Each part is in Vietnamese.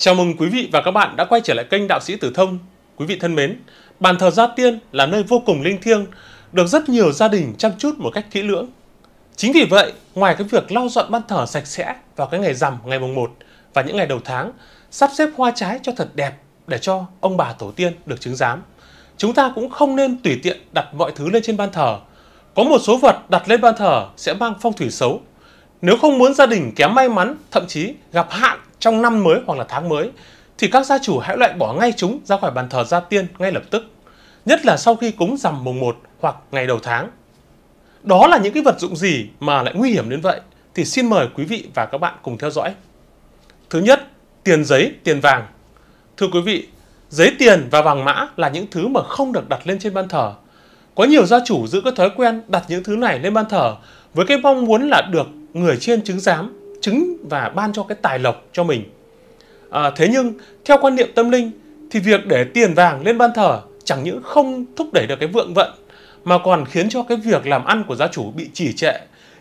Chào mừng quý vị và các bạn đã quay trở lại kênh Đạo sĩ Tử Thông. Quý vị thân mến, bàn thờ Gia Tiên là nơi vô cùng linh thiêng, được rất nhiều gia đình chăm chút một cách kỹ lưỡng. Chính vì vậy, ngoài cái việc lau dọn bàn thờ sạch sẽ vào cái ngày rằm ngày mùng 1 và những ngày đầu tháng, sắp xếp hoa trái cho thật đẹp để cho ông bà tổ tiên được chứng giám. Chúng ta cũng không nên tùy tiện đặt mọi thứ lên trên bàn thờ. Có một số vật đặt lên bàn thờ sẽ mang phong thủy xấu. Nếu không muốn gia đình kém may mắn, thậm chí gặp hạn trong năm mới hoặc là tháng mới thì các gia chủ hãy loại bỏ ngay chúng ra khỏi bàn thờ gia tiên ngay lập tức, nhất là sau khi cúng rằm mùng 1 hoặc ngày đầu tháng. Đó là những cái vật dụng gì mà lại nguy hiểm đến vậy thì xin mời quý vị và các bạn cùng theo dõi. Thứ nhất, tiền giấy, tiền vàng. Thưa quý vị, giấy tiền và vàng mã là những thứ mà không được đặt lên trên bàn thờ. Có nhiều gia chủ giữ cái thói quen đặt những thứ này lên bàn thờ với cái mong muốn là được người trên chứng giám chứng và ban cho cái tài lộc cho mình. À, thế nhưng theo quan niệm tâm linh thì việc để tiền vàng lên ban thờ chẳng những không thúc đẩy được cái vượng vận mà còn khiến cho cái việc làm ăn của gia chủ bị trì trệ,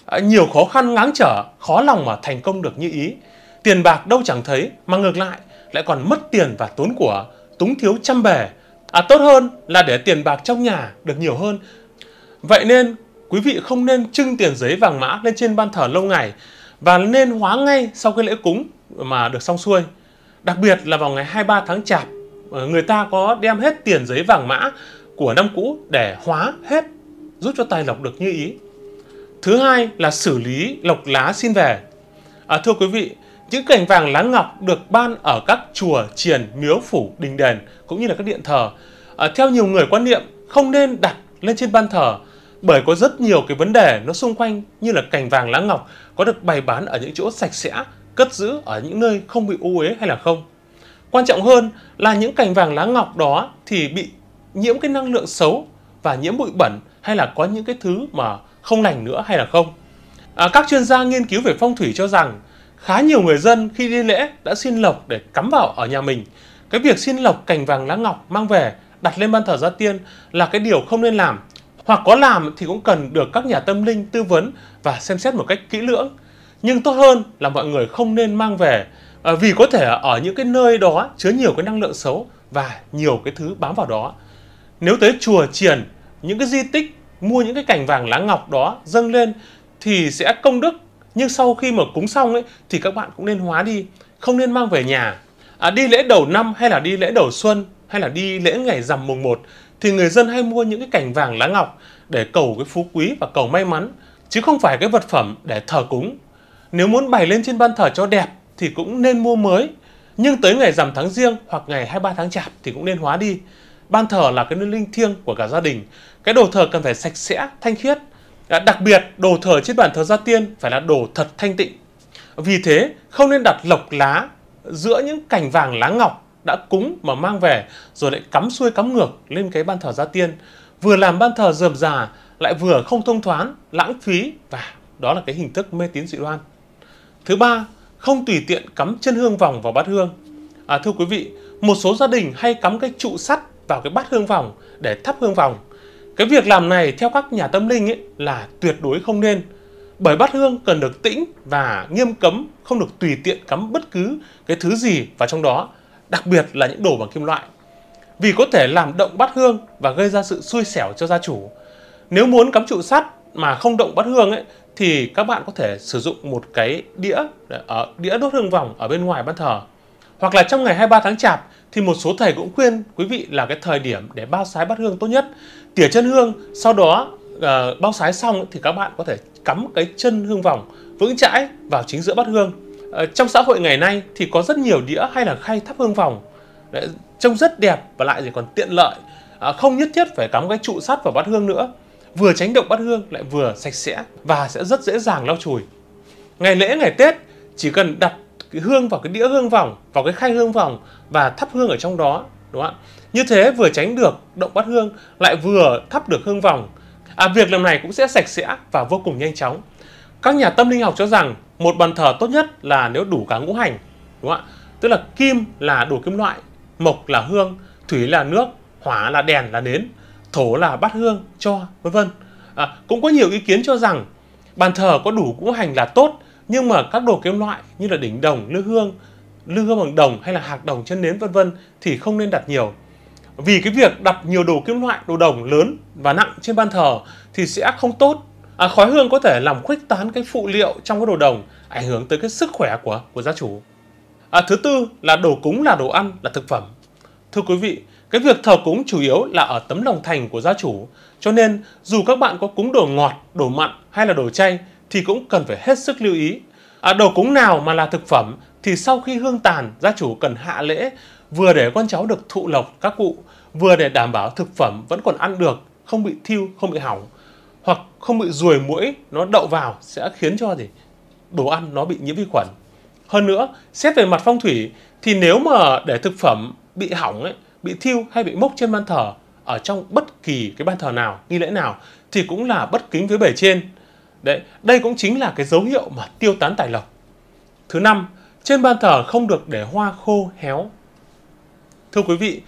à, nhiều khó khăn ngáng trở, khó lòng mà thành công được như ý. Tiền bạc đâu chẳng thấy mà ngược lại lại còn mất tiền và tốn của, túng thiếu trăm bề. À tốt hơn là để tiền bạc trong nhà được nhiều hơn. Vậy nên quý vị không nên trưng tiền giấy vàng mã lên trên ban thờ lâu ngày và nên hóa ngay sau cái lễ cúng mà được xong xuôi. Đặc biệt là vào ngày 23 tháng Chạp, ờ, người ta có đem hết tiền giấy vàng mã của năm cũ để hóa hết, giúp cho tài lộc được như ý. Thứ hai là xử lý lộc lá xin về. À, thưa quý vị, những cành vàng lá ngọc được ban ở các chùa, triền, miếu, phủ, đình đền cũng như là các điện thờ. À, theo nhiều người quan niệm, không nên đặt lên trên ban thờ bởi có rất nhiều cái vấn đề nó xung quanh như là cành vàng lá ngọc có được bày bán ở những chỗ sạch sẽ, cất giữ ở những nơi không bị ô uế hay là không. Quan trọng hơn là những cành vàng lá ngọc đó thì bị nhiễm cái năng lượng xấu và nhiễm bụi bẩn hay là có những cái thứ mà không lành nữa hay là không. À, các chuyên gia nghiên cứu về phong thủy cho rằng khá nhiều người dân khi đi lễ đã xin lộc để cắm vào ở nhà mình. Cái việc xin lộc cành vàng lá ngọc mang về đặt lên ban thờ gia tiên là cái điều không nên làm hoặc có làm thì cũng cần được các nhà tâm linh tư vấn và xem xét một cách kỹ lưỡng. Nhưng tốt hơn là mọi người không nên mang về à, vì có thể ở những cái nơi đó chứa nhiều cái năng lượng xấu và nhiều cái thứ bám vào đó. Nếu tới chùa triền, những cái di tích mua những cái cành vàng lá ngọc đó dâng lên thì sẽ công đức nhưng sau khi mà cúng xong ấy thì các bạn cũng nên hóa đi, không nên mang về nhà. À, đi lễ đầu năm hay là đi lễ đầu xuân hay là đi lễ ngày rằm mùng 1 thì người dân hay mua những cái cảnh vàng lá ngọc để cầu cái phú quý và cầu may mắn chứ không phải cái vật phẩm để thờ cúng. Nếu muốn bày lên trên ban thờ cho đẹp thì cũng nên mua mới, nhưng tới ngày rằm tháng riêng hoặc ngày 23 tháng chạp thì cũng nên hóa đi. Ban thờ là cái nơi linh thiêng của cả gia đình. Cái đồ thờ cần phải sạch sẽ, thanh khiết. À, đặc biệt, đồ thờ trên bàn thờ gia tiên phải là đồ thật thanh tịnh. Vì thế, không nên đặt lộc lá giữa những cành vàng lá ngọc đã cúng mà mang về rồi lại cắm xuôi cắm ngược lên cái ban thờ gia tiên vừa làm ban thờ rườm rà lại vừa không thông thoáng lãng phí và đó là cái hình thức mê tín dị đoan thứ ba không tùy tiện cắm chân hương vòng vào bát hương à, thưa quý vị một số gia đình hay cắm cái trụ sắt vào cái bát hương vòng để thắp hương vòng cái việc làm này theo các nhà tâm linh ấy, là tuyệt đối không nên bởi bát hương cần được tĩnh và nghiêm cấm không được tùy tiện cắm bất cứ cái thứ gì vào trong đó đặc biệt là những đồ bằng kim loại, vì có thể làm động bát hương và gây ra sự xui xẻo cho gia chủ. Nếu muốn cắm trụ sắt mà không động bát hương ấy, thì các bạn có thể sử dụng một cái đĩa ở ờ, đĩa đốt hương vòng ở bên ngoài ban thờ. Hoặc là trong ngày 23 tháng Chạp thì một số thầy cũng khuyên quý vị là cái thời điểm để bao sái bát hương tốt nhất. Tỉa chân hương, sau đó uh, bao sái xong thì các bạn có thể cắm cái chân hương vòng vững chãi vào chính giữa bát hương Ờ, trong xã hội ngày nay thì có rất nhiều đĩa hay là khay thắp hương vòng Đấy, trông rất đẹp và lại thì còn tiện lợi à, không nhất thiết phải cắm cái trụ sắt vào bát hương nữa vừa tránh động bát hương lại vừa sạch sẽ và sẽ rất dễ dàng lau chùi ngày lễ ngày tết chỉ cần đặt cái hương vào cái đĩa hương vòng vào cái khay hương vòng và thắp hương ở trong đó đúng không ạ như thế vừa tránh được động bát hương lại vừa thắp được hương vòng à, việc làm này cũng sẽ sạch sẽ và vô cùng nhanh chóng các nhà tâm linh học cho rằng một bàn thờ tốt nhất là nếu đủ cả ngũ hành, đúng không ạ? Tức là kim là đủ kim loại, mộc là hương, thủy là nước, hỏa là đèn là nến, thổ là bát hương, cho, vân vân. À, cũng có nhiều ý kiến cho rằng bàn thờ có đủ ngũ hành là tốt, nhưng mà các đồ kim loại như là đỉnh đồng, lư hương, lư hương bằng đồng hay là hạt đồng chân nến vân vân thì không nên đặt nhiều vì cái việc đặt nhiều đồ kim loại đồ đồng lớn và nặng trên bàn thờ thì sẽ không tốt à, khói hương có thể làm khuếch tán cái phụ liệu trong cái đồ đồng ảnh hưởng tới cái sức khỏe của của gia chủ à, thứ tư là đồ cúng là đồ ăn là thực phẩm thưa quý vị cái việc thờ cúng chủ yếu là ở tấm lòng thành của gia chủ cho nên dù các bạn có cúng đồ ngọt đồ mặn hay là đồ chay thì cũng cần phải hết sức lưu ý à, đồ cúng nào mà là thực phẩm thì sau khi hương tàn gia chủ cần hạ lễ vừa để con cháu được thụ lộc các cụ vừa để đảm bảo thực phẩm vẫn còn ăn được không bị thiêu không bị hỏng hoặc không bị ruồi muỗi nó đậu vào sẽ khiến cho gì đồ ăn nó bị nhiễm vi khuẩn hơn nữa xét về mặt phong thủy thì nếu mà để thực phẩm bị hỏng ấy, bị thiêu hay bị mốc trên ban thờ ở trong bất kỳ cái ban thờ nào nghi lễ nào thì cũng là bất kính với bề trên đấy đây cũng chính là cái dấu hiệu mà tiêu tán tài lộc thứ năm trên ban thờ không được để hoa khô héo thưa quý vị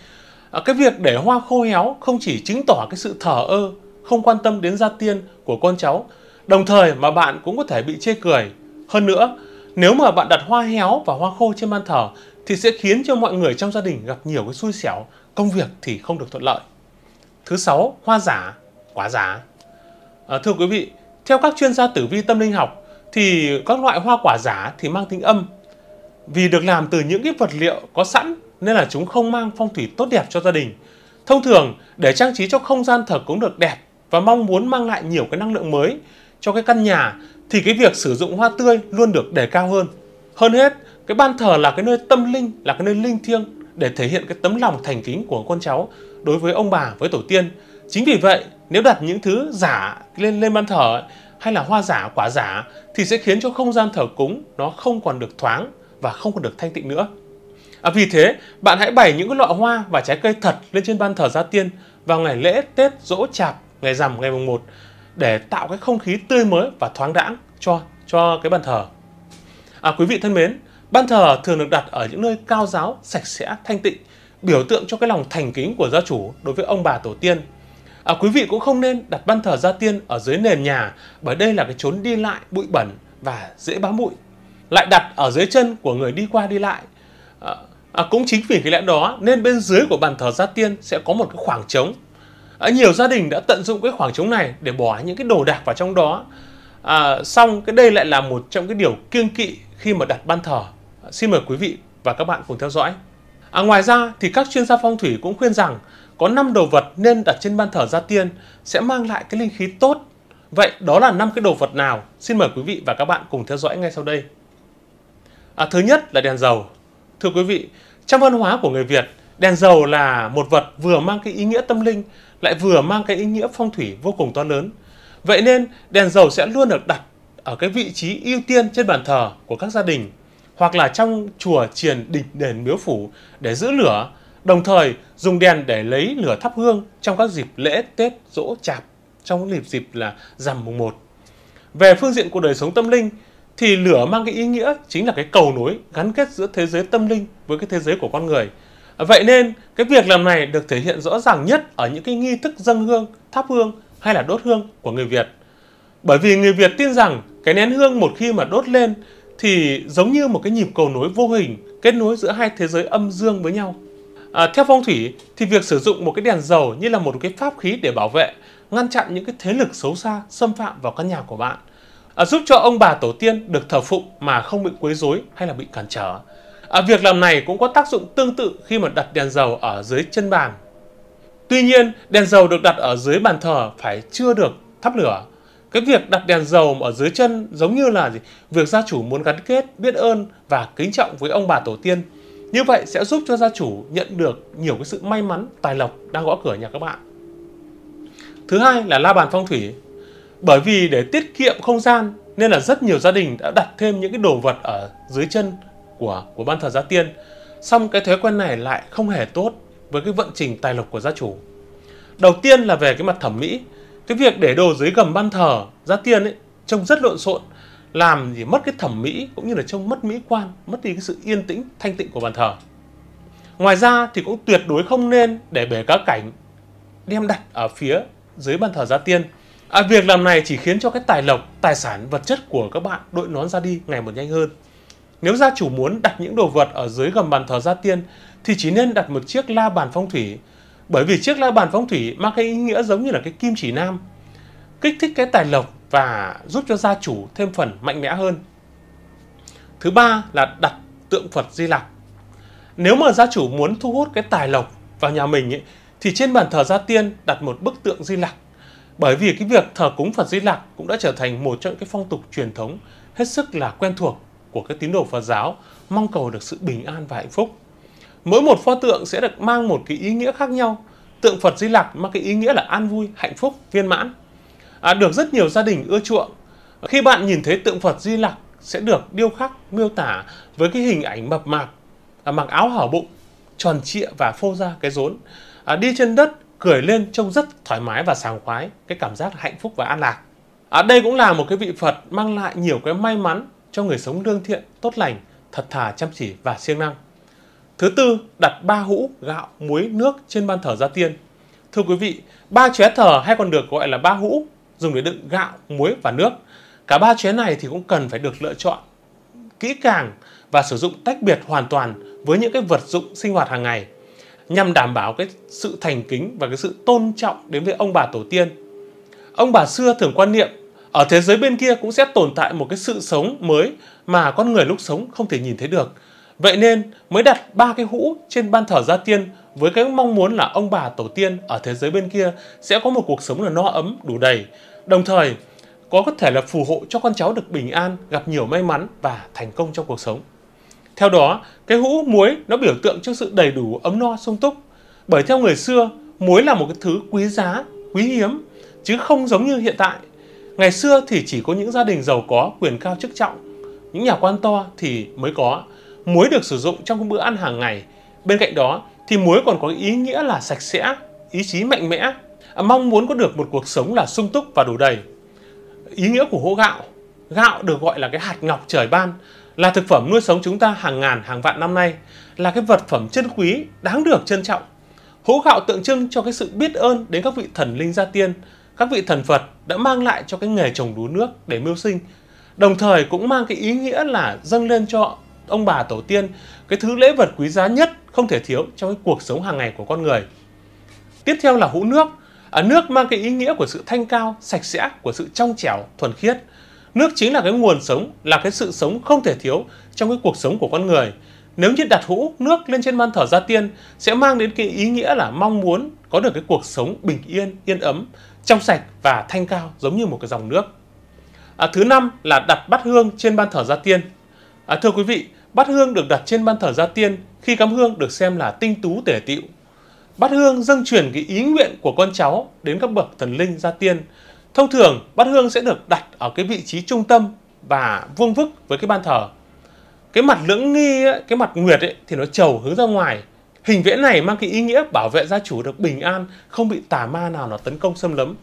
à, cái việc để hoa khô héo không chỉ chứng tỏ cái sự thờ ơ không quan tâm đến gia tiên của con cháu. Đồng thời mà bạn cũng có thể bị chê cười. Hơn nữa, nếu mà bạn đặt hoa héo và hoa khô trên ban thờ thì sẽ khiến cho mọi người trong gia đình gặp nhiều cái xui xẻo, công việc thì không được thuận lợi. Thứ sáu, hoa giả, quá giá. À, thưa quý vị, theo các chuyên gia tử vi tâm linh học thì các loại hoa quả giả thì mang tính âm. Vì được làm từ những cái vật liệu có sẵn nên là chúng không mang phong thủy tốt đẹp cho gia đình. Thông thường, để trang trí cho không gian thờ cũng được đẹp và mong muốn mang lại nhiều cái năng lượng mới cho cái căn nhà thì cái việc sử dụng hoa tươi luôn được đề cao hơn. Hơn hết, cái ban thờ là cái nơi tâm linh, là cái nơi linh thiêng để thể hiện cái tấm lòng thành kính của con cháu đối với ông bà, với tổ tiên. Chính vì vậy, nếu đặt những thứ giả lên lên ban thờ hay là hoa giả, quả giả thì sẽ khiến cho không gian thờ cúng nó không còn được thoáng và không còn được thanh tịnh nữa. À, vì thế, bạn hãy bày những cái loại hoa và trái cây thật lên trên ban thờ gia tiên vào ngày lễ Tết Dỗ Chạp ngày rằm ngày mùng 1 để tạo cái không khí tươi mới và thoáng đãng cho cho cái bàn thờ. À, quý vị thân mến, ban thờ thường được đặt ở những nơi cao giáo, sạch sẽ, thanh tịnh, biểu tượng cho cái lòng thành kính của gia chủ đối với ông bà tổ tiên. À, quý vị cũng không nên đặt ban thờ gia tiên ở dưới nền nhà bởi đây là cái chốn đi lại bụi bẩn và dễ bám bụi. Lại đặt ở dưới chân của người đi qua đi lại. À, à, cũng chính vì cái lẽ đó nên bên dưới của bàn thờ gia tiên sẽ có một cái khoảng trống à, nhiều gia đình đã tận dụng cái khoảng trống này để bỏ những cái đồ đạc vào trong đó à, xong cái đây lại là một trong cái điều kiêng kỵ khi mà đặt ban thờ à, xin mời quý vị và các bạn cùng theo dõi à, ngoài ra thì các chuyên gia phong thủy cũng khuyên rằng có 5 đồ vật nên đặt trên ban thờ gia tiên sẽ mang lại cái linh khí tốt vậy đó là năm cái đồ vật nào xin mời quý vị và các bạn cùng theo dõi ngay sau đây à, thứ nhất là đèn dầu thưa quý vị trong văn hóa của người việt Đèn dầu là một vật vừa mang cái ý nghĩa tâm linh, lại vừa mang cái ý nghĩa phong thủy vô cùng to lớn. Vậy nên đèn dầu sẽ luôn được đặt ở cái vị trí ưu tiên trên bàn thờ của các gia đình hoặc là trong chùa triền địch đền miếu phủ để giữ lửa, đồng thời dùng đèn để lấy lửa thắp hương trong các dịp lễ Tết, dỗ chạp, trong những dịp dịp là rằm mùng 1. Về phương diện của đời sống tâm linh thì lửa mang cái ý nghĩa chính là cái cầu nối gắn kết giữa thế giới tâm linh với cái thế giới của con người Vậy nên cái việc làm này được thể hiện rõ ràng nhất ở những cái nghi thức dâng hương, thắp hương hay là đốt hương của người Việt. Bởi vì người Việt tin rằng cái nén hương một khi mà đốt lên thì giống như một cái nhịp cầu nối vô hình kết nối giữa hai thế giới âm dương với nhau. À, theo phong thủy thì việc sử dụng một cái đèn dầu như là một cái pháp khí để bảo vệ, ngăn chặn những cái thế lực xấu xa xâm phạm vào căn nhà của bạn, à, giúp cho ông bà tổ tiên được thờ phụng mà không bị quấy rối hay là bị cản trở. À, việc làm này cũng có tác dụng tương tự khi mà đặt đèn dầu ở dưới chân bàn. Tuy nhiên, đèn dầu được đặt ở dưới bàn thờ phải chưa được thắp lửa. Cái việc đặt đèn dầu ở dưới chân giống như là gì? Việc gia chủ muốn gắn kết, biết ơn và kính trọng với ông bà tổ tiên. Như vậy sẽ giúp cho gia chủ nhận được nhiều cái sự may mắn, tài lộc đang gõ cửa nhà các bạn. Thứ hai là la bàn phong thủy. Bởi vì để tiết kiệm không gian nên là rất nhiều gia đình đã đặt thêm những cái đồ vật ở dưới chân của của ban thờ gia tiên xong cái thói quen này lại không hề tốt với cái vận trình tài lộc của gia chủ đầu tiên là về cái mặt thẩm mỹ cái việc để đồ dưới gầm ban thờ gia tiên ấy trông rất lộn xộn làm gì mất cái thẩm mỹ cũng như là trông mất mỹ quan mất đi cái sự yên tĩnh thanh tịnh của bàn thờ ngoài ra thì cũng tuyệt đối không nên để bể cá cảnh đem đặt ở phía dưới bàn thờ gia tiên à, việc làm này chỉ khiến cho cái tài lộc tài sản vật chất của các bạn đội nón ra đi ngày một nhanh hơn nếu gia chủ muốn đặt những đồ vật ở dưới gầm bàn thờ gia tiên thì chỉ nên đặt một chiếc la bàn phong thủy bởi vì chiếc la bàn phong thủy mang cái ý nghĩa giống như là cái kim chỉ nam kích thích cái tài lộc và giúp cho gia chủ thêm phần mạnh mẽ hơn. Thứ ba là đặt tượng Phật Di Lặc. Nếu mà gia chủ muốn thu hút cái tài lộc vào nhà mình ấy, thì trên bàn thờ gia tiên đặt một bức tượng Di Lặc. Bởi vì cái việc thờ cúng Phật Di Lặc cũng đã trở thành một trong những cái phong tục truyền thống hết sức là quen thuộc của các tín đồ Phật giáo mong cầu được sự bình an và hạnh phúc. Mỗi một pho tượng sẽ được mang một cái ý nghĩa khác nhau. Tượng Phật Di Lặc mang cái ý nghĩa là an vui, hạnh phúc, viên mãn. À, được rất nhiều gia đình ưa chuộng. Khi bạn nhìn thấy tượng Phật Di Lặc sẽ được điêu khắc miêu tả với cái hình ảnh mập mạp, à, mặc áo hở bụng, tròn trịa và phô ra cái rốn. À, đi trên đất cười lên trông rất thoải mái và sảng khoái, cái cảm giác hạnh phúc và an lạc. À, đây cũng là một cái vị Phật mang lại nhiều cái may mắn cho người sống lương thiện, tốt lành, thật thà, chăm chỉ và siêng năng. Thứ tư, đặt ba hũ gạo, muối, nước trên ban thờ gia tiên. Thưa quý vị, ba chén thờ hay còn được gọi là ba hũ, dùng để đựng gạo, muối và nước. Cả ba chén này thì cũng cần phải được lựa chọn kỹ càng và sử dụng tách biệt hoàn toàn với những cái vật dụng sinh hoạt hàng ngày nhằm đảm bảo cái sự thành kính và cái sự tôn trọng đến với ông bà tổ tiên. Ông bà xưa thường quan niệm ở thế giới bên kia cũng sẽ tồn tại một cái sự sống mới mà con người lúc sống không thể nhìn thấy được. Vậy nên mới đặt ba cái hũ trên ban thờ gia tiên với cái mong muốn là ông bà tổ tiên ở thế giới bên kia sẽ có một cuộc sống là no ấm, đủ đầy. Đồng thời có có thể là phù hộ cho con cháu được bình an, gặp nhiều may mắn và thành công trong cuộc sống. Theo đó, cái hũ muối nó biểu tượng cho sự đầy đủ ấm no sung túc. Bởi theo người xưa, muối là một cái thứ quý giá, quý hiếm chứ không giống như hiện tại Ngày xưa thì chỉ có những gia đình giàu có, quyền cao chức trọng, những nhà quan to thì mới có. Muối được sử dụng trong bữa ăn hàng ngày. Bên cạnh đó thì muối còn có ý nghĩa là sạch sẽ, ý chí mạnh mẽ, à, mong muốn có được một cuộc sống là sung túc và đủ đầy. Ý nghĩa của hũ gạo, gạo được gọi là cái hạt ngọc trời ban, là thực phẩm nuôi sống chúng ta hàng ngàn hàng vạn năm nay, là cái vật phẩm chân quý, đáng được trân trọng. Hũ gạo tượng trưng cho cái sự biết ơn đến các vị thần linh gia tiên, các vị thần Phật đã mang lại cho cái nghề trồng lúa nước để mưu sinh. Đồng thời cũng mang cái ý nghĩa là dâng lên cho ông bà tổ tiên cái thứ lễ vật quý giá nhất không thể thiếu trong cái cuộc sống hàng ngày của con người. Tiếp theo là hũ nước. À, nước mang cái ý nghĩa của sự thanh cao, sạch sẽ, của sự trong trẻo, thuần khiết. Nước chính là cái nguồn sống, là cái sự sống không thể thiếu trong cái cuộc sống của con người. Nếu như đặt hũ nước lên trên ban thờ gia tiên sẽ mang đến cái ý nghĩa là mong muốn có được cái cuộc sống bình yên, yên ấm, trong sạch và thanh cao giống như một cái dòng nước. À, thứ năm là đặt bát hương trên ban thờ gia tiên. À, thưa quý vị, bát hương được đặt trên ban thờ gia tiên khi cắm hương được xem là tinh tú tể tịu. Bát hương dâng truyền cái ý nguyện của con cháu đến các bậc thần linh gia tiên. Thông thường, bát hương sẽ được đặt ở cái vị trí trung tâm và vuông vức với cái ban thờ. Cái mặt lưỡng nghi, ấy, cái mặt nguyệt ấy, thì nó trầu hướng ra ngoài, Hình vẽ này mang cái ý nghĩa bảo vệ gia chủ được bình an, không bị tà ma nào nó tấn công xâm lấn.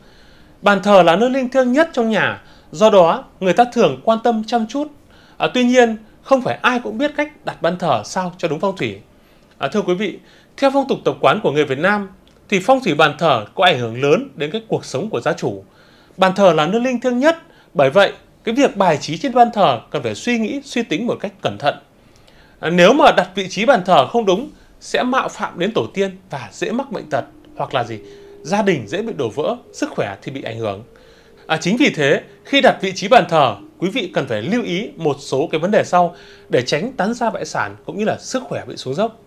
Bàn thờ là nơi linh thiêng nhất trong nhà, do đó người ta thường quan tâm chăm chút. À, tuy nhiên, không phải ai cũng biết cách đặt bàn thờ sao cho đúng phong thủy. À, thưa quý vị, theo phong tục tập quán của người Việt Nam, thì phong thủy bàn thờ có ảnh hưởng lớn đến cái cuộc sống của gia chủ. Bàn thờ là nơi linh thiêng nhất, bởi vậy cái việc bài trí trên bàn thờ cần phải suy nghĩ, suy tính một cách cẩn thận. À, nếu mà đặt vị trí bàn thờ không đúng sẽ mạo phạm đến tổ tiên và dễ mắc bệnh tật hoặc là gì gia đình dễ bị đổ vỡ sức khỏe thì bị ảnh hưởng à, chính vì thế khi đặt vị trí bàn thờ quý vị cần phải lưu ý một số cái vấn đề sau để tránh tán ra bại sản cũng như là sức khỏe bị xuống dốc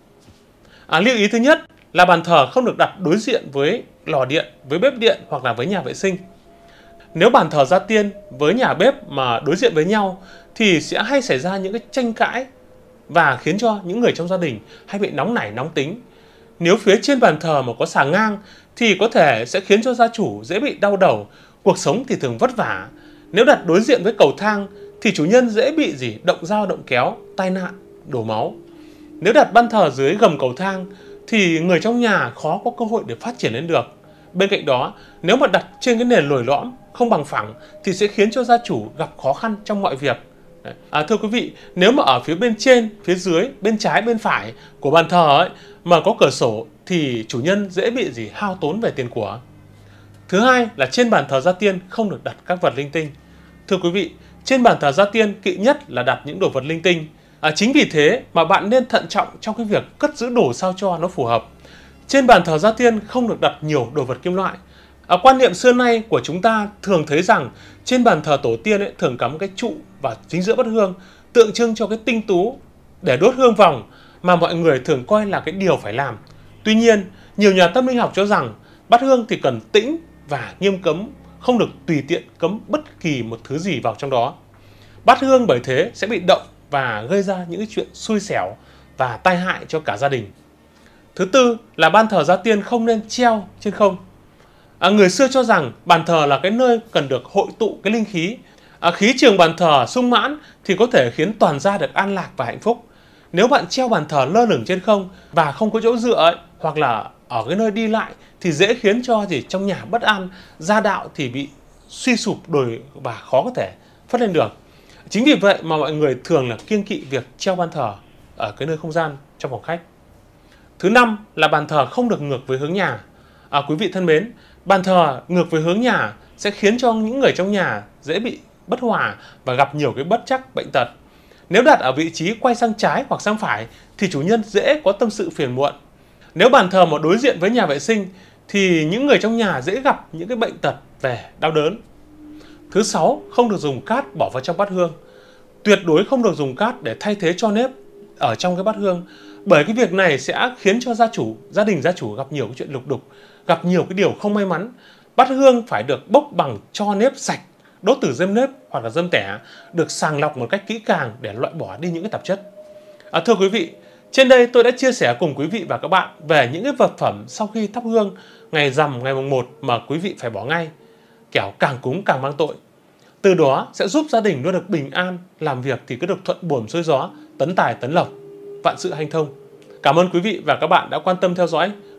à, lưu ý thứ nhất là bàn thờ không được đặt đối diện với lò điện với bếp điện hoặc là với nhà vệ sinh nếu bàn thờ gia tiên với nhà bếp mà đối diện với nhau thì sẽ hay xảy ra những cái tranh cãi và khiến cho những người trong gia đình hay bị nóng nảy nóng tính. Nếu phía trên bàn thờ mà có xà ngang thì có thể sẽ khiến cho gia chủ dễ bị đau đầu, cuộc sống thì thường vất vả. Nếu đặt đối diện với cầu thang thì chủ nhân dễ bị gì động dao động kéo, tai nạn, đổ máu. Nếu đặt ban thờ dưới gầm cầu thang thì người trong nhà khó có cơ hội để phát triển lên được. Bên cạnh đó, nếu mà đặt trên cái nền lồi lõm, không bằng phẳng thì sẽ khiến cho gia chủ gặp khó khăn trong mọi việc. À, thưa quý vị, nếu mà ở phía bên trên, phía dưới, bên trái, bên phải của bàn thờ ấy, mà có cửa sổ thì chủ nhân dễ bị gì hao tốn về tiền của. Thứ hai là trên bàn thờ gia tiên không được đặt các vật linh tinh. Thưa quý vị, trên bàn thờ gia tiên kỵ nhất là đặt những đồ vật linh tinh. À, chính vì thế mà bạn nên thận trọng trong cái việc cất giữ đồ sao cho nó phù hợp. Trên bàn thờ gia tiên không được đặt nhiều đồ vật kim loại À, quan niệm xưa nay của chúng ta thường thấy rằng trên bàn thờ tổ tiên ấy, thường cắm cái trụ và chính giữa bất hương tượng trưng cho cái tinh tú để đốt hương vòng mà mọi người thường coi là cái điều phải làm. Tuy nhiên, nhiều nhà tâm linh học cho rằng bắt hương thì cần tĩnh và nghiêm cấm, không được tùy tiện cấm bất kỳ một thứ gì vào trong đó. Bắt hương bởi thế sẽ bị động và gây ra những chuyện xui xẻo và tai hại cho cả gia đình. Thứ tư là ban thờ gia tiên không nên treo trên không À, người xưa cho rằng bàn thờ là cái nơi cần được hội tụ cái linh khí. À, khí trường bàn thờ sung mãn thì có thể khiến toàn gia được an lạc và hạnh phúc. Nếu bạn treo bàn thờ lơ lửng trên không và không có chỗ dựa ấy, hoặc là ở cái nơi đi lại thì dễ khiến cho gì trong nhà bất an, gia đạo thì bị suy sụp đồi và khó có thể phát lên được. Chính vì vậy mà mọi người thường là kiêng kỵ việc treo bàn thờ ở cái nơi không gian trong phòng khách. Thứ năm là bàn thờ không được ngược với hướng nhà. À, quý vị thân mến, Bàn thờ ngược với hướng nhà sẽ khiến cho những người trong nhà dễ bị bất hòa và gặp nhiều cái bất chắc bệnh tật. Nếu đặt ở vị trí quay sang trái hoặc sang phải thì chủ nhân dễ có tâm sự phiền muộn. Nếu bàn thờ mà đối diện với nhà vệ sinh thì những người trong nhà dễ gặp những cái bệnh tật về đau đớn. Thứ sáu, không được dùng cát bỏ vào trong bát hương. Tuyệt đối không được dùng cát để thay thế cho nếp ở trong cái bát hương bởi cái việc này sẽ khiến cho gia chủ, gia đình gia chủ gặp nhiều cái chuyện lục đục gặp nhiều cái điều không may mắn. Bát hương phải được bốc bằng cho nếp sạch, đốt từ dơm nếp hoặc là dơm tẻ, được sàng lọc một cách kỹ càng để loại bỏ đi những cái tạp chất. À, thưa quý vị, trên đây tôi đã chia sẻ cùng quý vị và các bạn về những cái vật phẩm sau khi thắp hương ngày rằm ngày mùng 1 mà quý vị phải bỏ ngay, kẻo càng cúng càng mang tội. Từ đó sẽ giúp gia đình luôn được bình an, làm việc thì cứ được thuận buồm xuôi gió, tấn tài tấn lộc, vạn sự hanh thông. Cảm ơn quý vị và các bạn đã quan tâm theo dõi.